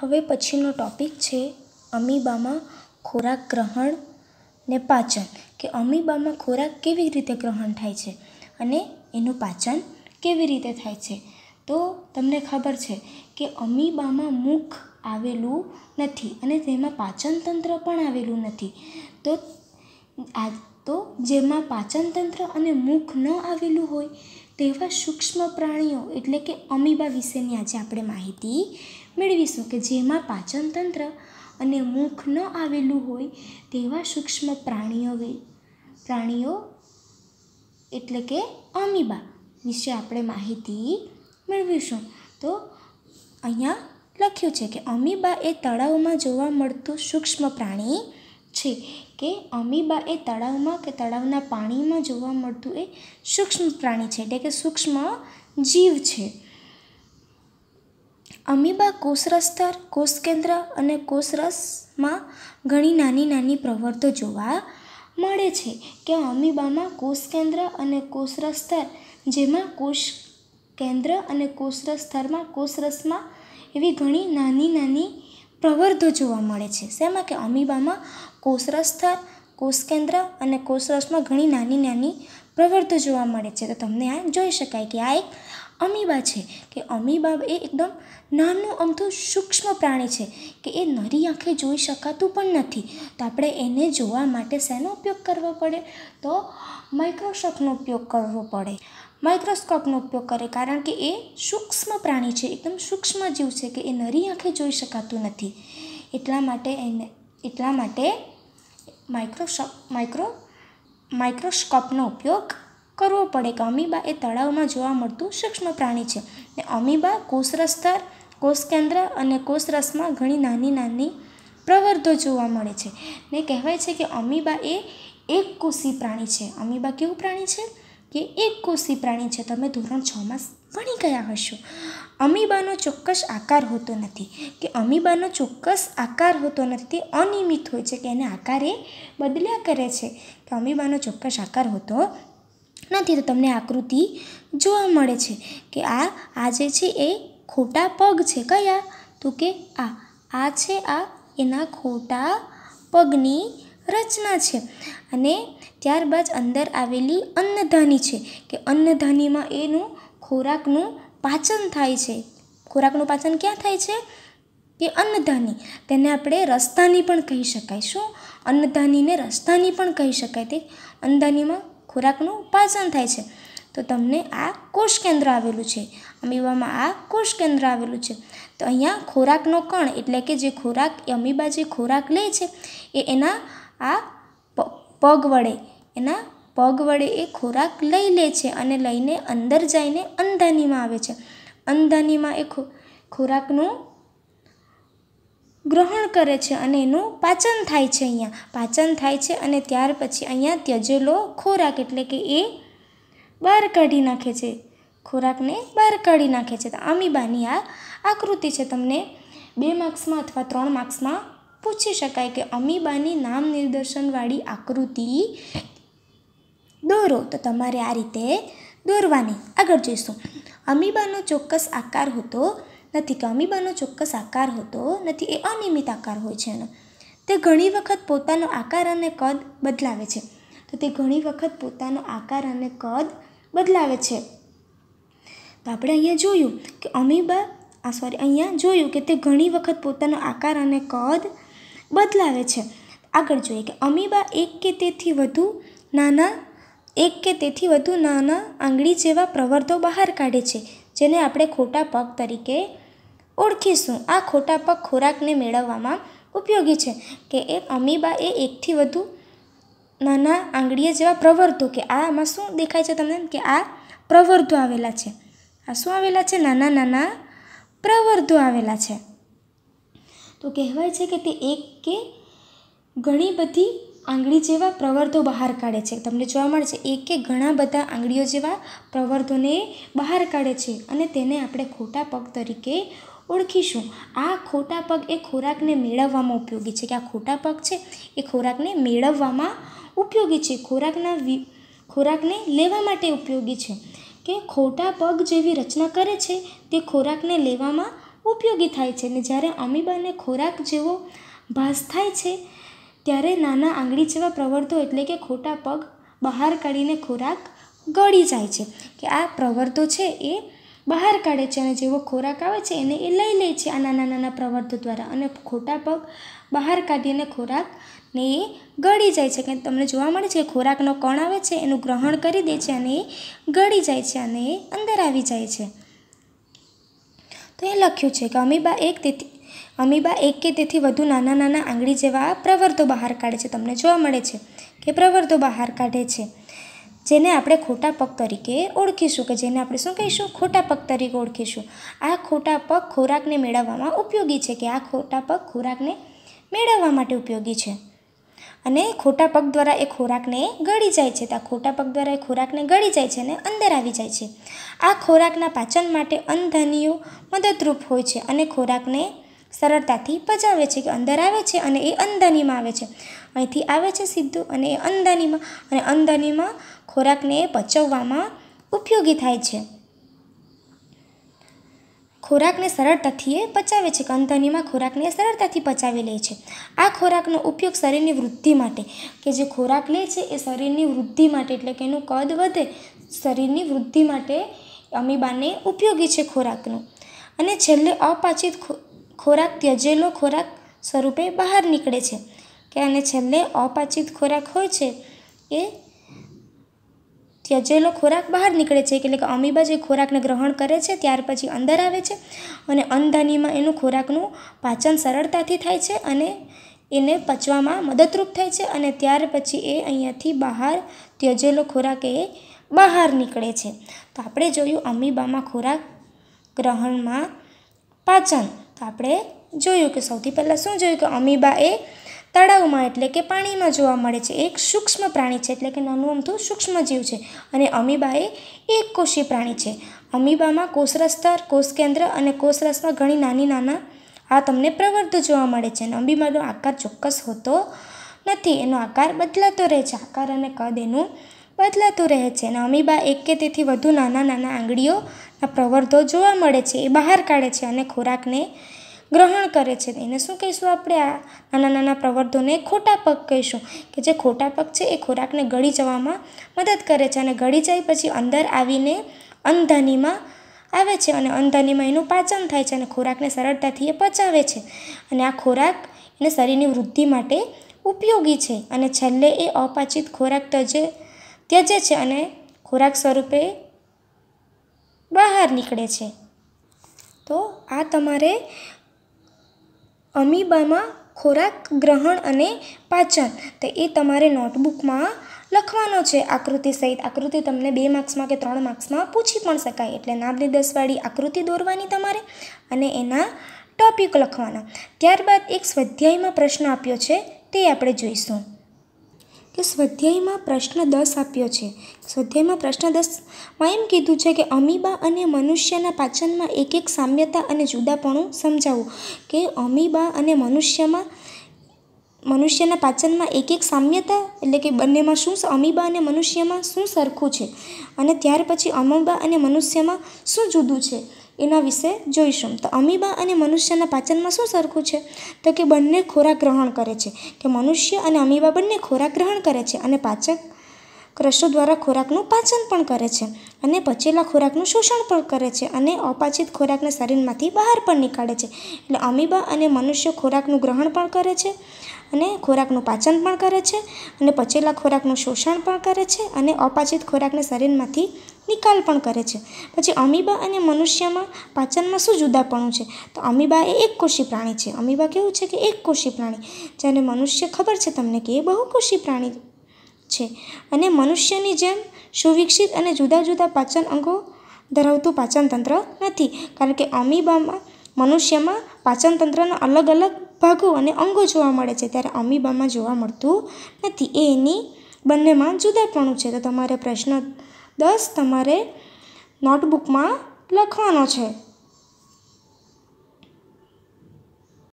હવે પછીનો ટોપિક છે અમીબામાં ખોરાક ગ્રહણ ને પાચન કે અમીબામાં ખોરાક કેવી રીતે ગ્રહણ થાય છે અને એનું પાચન કેવી રીતે થાય છે તો તમને ખબર છે કે અમીબામાં મુખ આવેલું નથી અને તેમાં પાચન તંત્ર પણ આવેલું નથી તો આ તો જેમાં પાચન તંત્ર અને મુખ ન આવેલું હોય તેવા સૂક્ષ્મ પ્રાણીઓ એટલે કે અમીબા વિશેની આજે આપણે માહિતી મેળવીશું કે જેમાં પાચનતંત્ર અને મુખ ન આવેલું હોય તેવા સૂક્ષ્મ પ્રાણીઓ પ્રાણીઓ એટલે કે અમીબા વિશે આપણે માહિતી મેળવીશું તો અહીંયા લખ્યું છે કે અમીબા એ તળાવમાં જોવા મળતું સૂક્ષ્મ પ્રાણી છે કે અમીબા એ તળાવમાં કે તળાવના પાણીમાં જોવા મળતું એ સૂક્ષ્મ પ્રાણી છે એટલે કે સૂક્ષ્મ જીવ છે અમીબા કોષરસથર કોષકેન્દ્ર અને કોષરસમાં ઘણી નાની નાની પ્રવર્તો જોવા મળે છે કે અમીબામાં કોષકેન્દ્ર અને કોષરસથર જેમાં કોષ કેન્દ્ર અને કોષરસથરમાં કોષરસમાં એવી ઘણી નાની નાની પ્રવર્તો જોવા મળે છે શેમાં કે અમીબામાં કોષરસથર કોષકેન્દ્ર અને કોષરસમાં ઘણી નાની નાની પ્રવર્તો જોવા મળે છે તો તમને આ જોઈ શકાય કે આ એક અમીબા છે કે અમીબા એ એકદમ નાનું અમથું સૂક્ષ્મ પ્રાણી છે કે એ નરી આંખે જોઈ શકાતું પણ નથી તો આપણે એને જોવા માટે શેનો ઉપયોગ કરવો પડે તો માઇક્રોસ્કોપનો ઉપયોગ કરવો પડે માઇક્રોસ્કોપનો ઉપયોગ કરે કારણ કે એ સૂક્ષ્મ પ્રાણી છે એકદમ સૂક્ષ્મ જીવ છે કે એ નરી આંખે જોઈ શકાતું નથી એટલા માટે એને એટલા માટે માઇક્રોસ્કોપ માઇક્રો માઇક્રોસ્કોપનો ઉપયોગ કરવો પડે કે અમીબા એ તળાવમાં જોવા મળતું સૂક્ષ્મ પ્રાણી છે ને અમીબા કોષરસ્તર કોષકેન્દ્ર અને કોષરસમાં ઘણી નાની નાની પ્રવર્ધો જોવા મળે છે ને કહેવાય છે કે અમીબા એ એક કોષી પ્રાણી છે અમીબા કેવું પ્રાણી છે કે એક કોષી પ્રાણી છે તમે ધોરણ છમાં ભણી ગયા હશો અમીબાનો ચોક્કસ આકાર હોતો નથી કે અમીબાનો ચોક્કસ આકાર હોતો નથી તે અનિયમિત હોય છે કે એને આકાર એ બદલ્યા કરે છે કે અમીબાનો ચોક્કસ આકાર હોતો નથી તો તમને આકૃતિ જોવા મળે છે કે આ આ જે છે એ ખોટા પગ છે કયા તો કે આ આ છે આ એના ખોટા પગની રચના છે અને ત્યારબાદ અંદર આવેલી અન્નધાની છે કે અન્નધાનીમાં એનું ખોરાકનું પાચન થાય છે ખોરાકનું પાચન ક્યાં થાય છે કે અન્નધાની તેને આપણે રસ્તાની પણ કહી શકાય શું અન્નધાનીને રસ્તાની પણ કહી શકાય તે અન્નધાનીમાં ખોરાકનું પાચન થાય છે તો તમને આ કોષ કેન્દ્ર આવેલું છે અમીબામાં આ કોષ કેન્દ્ર આવેલું છે તો અહીંયા ખોરાકનો કણ એટલે કે જે ખોરાક એ અમીબા જે ખોરાક લે છે એ એના આ પગ વડે એના પગ વડે એ ખોરાક લઈ લે છે અને લઈને અંદર જઈને અંધાનીમાં આવે છે અંધાનીમાં એ ખોરાકનું ગ્રહણ કરે છે અને એનું પાચન થાય છે અહીંયા પાચન થાય છે અને ત્યાર પછી અહીંયા ત્યજેલો ખોરાક એટલે કે એ બહાર કાઢી નાખે છે ખોરાકને બહાર કાઢી નાખે છે તો અમીબાની આ આકૃતિ છે તમને બે માર્ક્સમાં અથવા ત્રણ માર્ક્સમાં પૂછી શકાય કે અમીબાની નામ નિદર્શનવાળી આકૃતિ દોરો તો તમારે આ રીતે દોરવાની આગળ જઈશું અમીબાનો ચોક્કસ આકાર હતો નથી કે અમીબાનો ચોક્કસ આકાર હોતો નથી એ અનિયમિત આકાર હોય છે એનો તે ઘણી વખત પોતાનો આકાર અને કદ બદલાવે છે તો તે ઘણી વખત પોતાનો આકાર અને કદ બદલાવે છે તો આપણે અહીંયા જોયું કે અમીબા આ સોરી અહીંયા જોયું કે તે ઘણી વખત પોતાનો આકાર અને કદ બદલાવે છે આગળ જોઈએ કે અમીબા એક કે તેથી વધુ નાના એક કે તેથી વધુ નાના આંગળી જેવા પ્રવર્તો બહાર કાઢે છે જેને આપણે ખોટા પગ તરીકે ઓળખીશું આ ખોટા પગ ખોરાકને મેળવવામાં ઉપયોગી છે કે એ અમીબા એ એકથી વધુ નાના આંગળીએ જેવા પ્રવર્તો કે આમાં શું દેખાય છે તમને કે આ પ્રવર્તો આવેલા છે આ શું આવેલા છે નાના નાના પ્રવર્તો આવેલા છે તો કહેવાય છે કે તે એક કે ઘણી બધી આંગળી જેવા પ્રવર્તો બહાર કાઢે છે તમને જોવા મળશે છે એક ઘણા બધા આંગળીઓ જેવા પ્રવર્તોને બહાર કાઢે છે અને તેને આપણે ખોટા પગ તરીકે ઓળખીશું આ ખોટા પગ એ ખોરાકને મેળવવામાં ઉપયોગી છે કે આ ખોટા પગ છે એ ખોરાકને મેળવવામાં ઉપયોગી છે ખોરાકના ખોરાકને લેવા માટે ઉપયોગી છે કે ખોટા પગ જેવી રચના કરે છે તે ખોરાકને લેવામાં ઉપયોગી થાય છે ને જ્યારે અમીબાને ખોરાક જેવો ભાસ થાય છે ત્યારે નાના આંગળી જેવા પ્રવર્તો એટલે કે ખોટા પગ બહાર કાઢીને ખોરાક ગળી જાય છે કે આ પ્રવર્તો છે એ બહાર કાઢે છે અને જેવો ખોરાક આવે છે એને એ લઈ લે છે આ નાના નાના પ્રવર્તો દ્વારા અને ખોટા પગ બહાર કાઢીને ખોરાકને એ ગળી જાય છે કે તમને જોવા મળે છે ખોરાકનો કણ આવે છે એનું ગ્રહણ કરી દે છે અને એ ગળી જાય છે અને એ અંદર આવી જાય છે તો એ લખ્યું છે કે અમીબા એક તેથી અમીબા એક કે તેથી વધુ નાના નાના આંગળી જેવા પ્રવર્તો બહાર કાઢે છે તમને જોવા મળે છે કે પ્રવર્તો બહાર કાઢે છે જેને આપણે ખોટા પગ તરીકે ઓળખીશું કે જેને આપણે શું કહીશું ખોટા પગ તરીકે ઓળખીશું આ ખોટા પગ ખોરાકને મેળવવામાં ઉપયોગી છે કે આ ખોટા પગ ખોરાકને મેળવવા માટે ઉપયોગી છે અને ખોટા પગ દ્વારા એ ખોરાકને ગળી જાય છે તો ખોટા પગ દ્વારા એ ખોરાકને ગળી જાય છે અને અંદર આવી જાય છે આ ખોરાકના પાચન માટે અન્નધનીઓ મદદરૂપ હોય છે અને ખોરાકને સરળતાથી પચાવે છે કે અંદર આવે છે અને એ અંદાનીમાં આવે છે અહીંથી આવે છે સીધું અને એ અંદાનીમાં અને અંદાનીમાં ખોરાકને પચવવામાં ઉપયોગી થાય છે ખોરાકને સરળતાથી એ પચાવે છે કંથનીમાં ખોરાકને સરળતાથી પચાવી લે છે આ ખોરાકનો ઉપયોગ શરીરની વૃદ્ધિ માટે કે જે ખોરાક લે છે એ શરીરની વૃદ્ધિ માટે એટલે કે એનું કદ વધે શરીરની વૃદ્ધિ માટે અમીબાને ઉપયોગી છે ખોરાકનું અને છેલ્લે અપાચિત ખોરાક ત્યજેલો ખોરાક સ્વરૂપે બહાર નીકળે છે કે અને છેલ્લે અપાચિત ખોરાક હોય છે એ ત્યજેલો ખોરાક બહાર નીકળે છે એટલે કે અમીબા જે ખોરાકને ગ્રહણ કરે છે ત્યાર પછી અંદર આવે છે અને અંધાનીમાં એનું ખોરાકનું પાચન સરળતાથી થાય છે અને એને પચવામાં મદદરૂપ થાય છે અને ત્યાર પછી એ અહીંયાથી બહાર ત્યજેલો ખોરાક એ બહાર નીકળે છે તો આપણે જોયું અમીબામાં ખોરાક ગ્રહણમાં પાચન તો આપણે જોયું કે સૌથી પહેલાં શું જોયું કે અમીબા એ તળાવમાં એટલે કે પાણીમાં જોવા મળે છે એક સૂક્ષ્મ પ્રાણી છે એટલે કે નાનું અમથું સૂક્ષ્મ જીવ છે અને અમીબા એ એક કોષી પ્રાણી છે અમીબામાં કોષરસ્તર કોષ કેન્દ્ર અને કોષરસમાં ઘણી નાની નાના આ તમને પ્રવર્ત જોવા મળે છે અને અમીબાનો આકાર ચોક્કસ હોતો નથી એનો આકાર બદલાતો રહે છે આકાર અને કદ એનું બદલાતું રહે છે અને અમીબા એક કે તેથી વધુ નાના નાના આંગળીઓ આ પ્રવર્ધો જોવા મળે છે એ બહાર કાઢે છે અને ખોરાકને ગ્રહણ કરે છે એને શું કહીશું આપણે આ નાના નાના પ્રવર્ધોને ખોટા પગ કહીશું કે જે ખોટા પગ છે એ ખોરાકને ગળી જવામાં મદદ કરે છે અને ગળી જાય પછી અંદર આવીને અંધાનીમાં આવે છે અને અંધાનીમાં એનું પાચન થાય છે અને ખોરાકને સરળતાથી એ પચાવે છે અને આ ખોરાક એને શરીરની વૃદ્ધિ માટે ઉપયોગી છે અને છેલ્લે એ અપાચિત ખોરાક તજે ત્યજે છે અને ખોરાક સ્વરૂપે બહાર નીકળે છે તો આ તમારે અમીબામાં ખોરાક ગ્રહણ અને પાચન તો એ તમારે નોટબુકમાં લખવાનો છે આકૃતિ સહિત આકૃતિ તમને બે માર્ક્સમાં કે ત્રણ માર્ક્સમાં પૂછી પણ શકાય એટલે નામની દસવાળી આકૃતિ દોરવાની તમારે અને એના ટોપિક લખવાના ત્યારબાદ એક સ્વાધ્યાયમાં પ્રશ્ન આપ્યો છે તે આપણે જોઈશું કે સ્વાધ્યાયમાં પ્રશ્ન દસ આપ્યો છે સ્વાધ્યાયમાં પ્રશ્ન દસમાં એમ કીધું છે કે અમીબા અને મનુષ્યના પાચનમાં એક એક સામ્યતા અને જુદાપણું સમજાવવું કે અમીબા અને મનુષ્યમાં મનુષ્યના પાચનમાં એક એક સામ્યતા એટલે કે બંનેમાં શું અમીબા અને મનુષ્યમાં શું સરખું છે અને ત્યાર પછી અમીબા અને મનુષ્યમાં શું જુદું છે એના વિશે જોઈશું તો અમીબા અને મનુષ્યના પાચનમાં શું સરખું છે તો કે બંને ખોરાક ગ્રહણ કરે છે કે મનુષ્ય અને અમીબા બંને ખોરાક ગ્રહણ કરે છે અને પાચક ક્રશો દ્વારા ખોરાકનું પાચન પણ કરે છે અને પચેલા ખોરાકનું શોષણ પણ કરે છે અને અપાચિત ખોરાકને શરીરમાંથી બહાર પણ નીકાળે છે એટલે અમીબા અને મનુષ્ય ખોરાકનું ગ્રહણ પણ કરે છે અને ખોરાકનું પાચન પણ કરે છે અને પચેલા ખોરાકનું શોષણ પણ કરે છે અને અપાચિત ખોરાકને શરીરમાંથી નિકાલ પણ કરે છે પછી અમીબા અને મનુષ્યમાં પાચનમાં શું જુદાપણું છે તો અમીબા એ એક કોષી પ્રાણી છે અમીબા કેવું છે કે એક એકકોષી પ્રાણી જ્યારે મનુષ્ય ખબર છે તમને કે એ બહુકોષી પ્રાણી છે અને મનુષ્યની જેમ સુવિકસિત અને જુદા જુદા પાચન અંગો ધરાવતું પાચનતંત્ર નથી કારણ કે અમીબામાં મનુષ્યમાં પાચનતંત્રના અલગ અલગ ભાગો અને અંગો જોવા મળે છે ત્યારે અમીબામાં જોવા મળતું નથી એ એની બંનેમાં જુદાપણું છે તો તમારે પ્રશ્ન દસ તમારે નોટબુકમાં લખવાનો છે